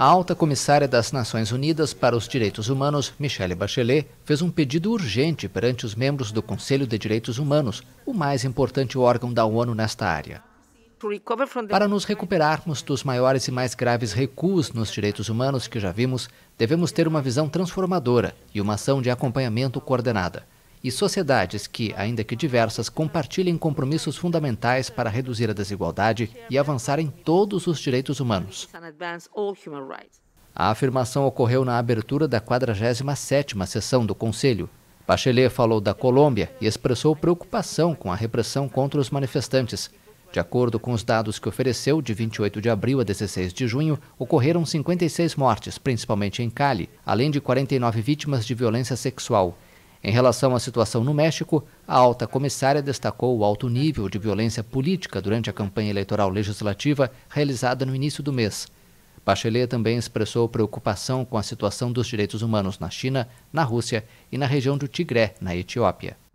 A alta comissária das Nações Unidas para os Direitos Humanos, Michelle Bachelet, fez um pedido urgente perante os membros do Conselho de Direitos Humanos, o mais importante órgão da ONU nesta área. Para nos recuperarmos dos maiores e mais graves recuos nos direitos humanos que já vimos, devemos ter uma visão transformadora e uma ação de acompanhamento coordenada e sociedades que, ainda que diversas, compartilhem compromissos fundamentais para reduzir a desigualdade e avançar em todos os direitos humanos. A afirmação ocorreu na abertura da 47ª sessão do Conselho. Bachelet falou da Colômbia e expressou preocupação com a repressão contra os manifestantes. De acordo com os dados que ofereceu, de 28 de abril a 16 de junho, ocorreram 56 mortes, principalmente em Cali, além de 49 vítimas de violência sexual. Em relação à situação no México, a alta comissária destacou o alto nível de violência política durante a campanha eleitoral legislativa realizada no início do mês. Bachelet também expressou preocupação com a situação dos direitos humanos na China, na Rússia e na região do Tigré, na Etiópia.